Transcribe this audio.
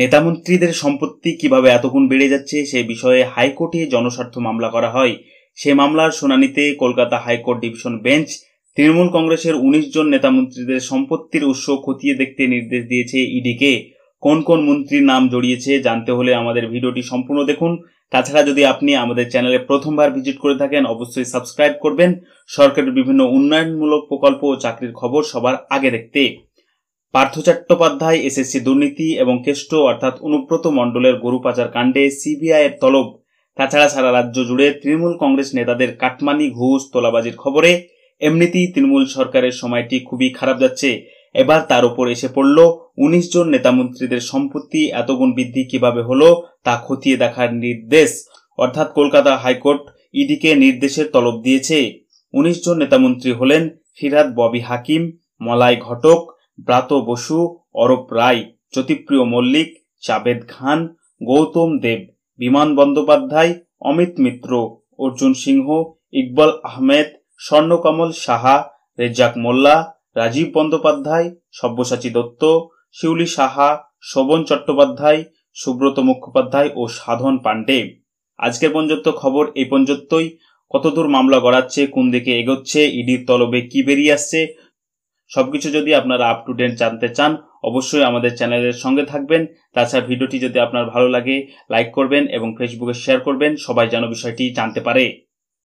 নেতামন্ত্রীদের সম্পত্তি কিভাবে এতক্ষণ বেড়ে যাচ্ছে সে বিষয়ে হাইকোর্টে জনস্বার্থ মামলা করা হয় সে মামলার শুনানিতে Kolkata high court division bench Trinamool কংগ্রেসের উনিশ জন নেতামন্ত্রীদের সম্পত্তির উৎস খতিয়ে দেখতে নির্দেশ দিয়েছে ইডিকে কোন কোন মন্ত্রীর নাম জড়িয়েছে জানতে হলে আমাদের ভিডিওটি সম্পূর্ণ দেখুন তাছাড়া যদি আপনি আমাদের চ্যানেলে প্রথমবার ভিজিট করে থাকেন অবশ্যই সাবস্ক্রাইব করবেন সরকারের বিভিন্ন উন্নয়নমূলক প্রকল্প ও চাকরির খবর সবার আগে দেখতে পার্থ চট্টোপাধ্যায় এসএসসি দুর্নীতি এবং কেষ্ট অর্থাৎ অনুব্রত মণ্ডলের গরু পাচার কাণ্ডে সিবিআই এর তলব তাছাড়া সারা রাজ্য জুড়ে তৃণমূল কংগ্রেস নেতাদের কাটমানি ঘুষ তোলাবাজির খবরে এমনিতেই তৃণমূল সরকারের সময়টি খুবই খারাপ যাচ্ছে এবার তার উপর এসে পড়ল উনিশ জন নেতামন্ত্রীদের সম্পত্তি এতগুণ বৃদ্ধি কিভাবে হলো তা খতিয়ে দেখার নির্দেশ অর্থাৎ কলকাতা হাইকোর্ট ইডিকে নির্দেশের তলব দিয়েছে উনিশ জন নেতামন্ত্রী হলেন ফিরাদ ববি হাকিম মলাই ঘটক ব্রাত বসু অরূপ রায় জ্যোতিপ্রিয় মল্লিক জাবেদ খান গৌতম দেব বিমান বন্দ্যোপাধ্যায় অমিত মিত্র অর্জুন সিংহ ইকবাল আহমেদ স্বর্ণকমল সাহা রেজ্জাক মোল্লা রাজীব বন্দ্যোপাধ্যায় সব্যসাচী দত্ত শিউলি সাহা শোভন চট্টোপাধ্যায় সুব্রত মুখোপাধ্যায় ও সাধন পাণ্ডে আজকের পর্যন্ত খবর এই পর্যন্তই কতদূর মামলা গড়াচ্ছে কোন দিকে এগোচ্ছে ইডির তলবে কি বেরিয়ে আসছে সবকিছু যদি আপনারা আপ টু ডেট জানতে চান অবশ্যই আমাদের চ্যানেলের সঙ্গে থাকবেন তাছাড়া ভিডিওটি যদি আপনার ভালো লাগে লাইক করবেন এবং ফেসবুকে শেয়ার করবেন সবাই যেন বিষয়টি জানতে পারে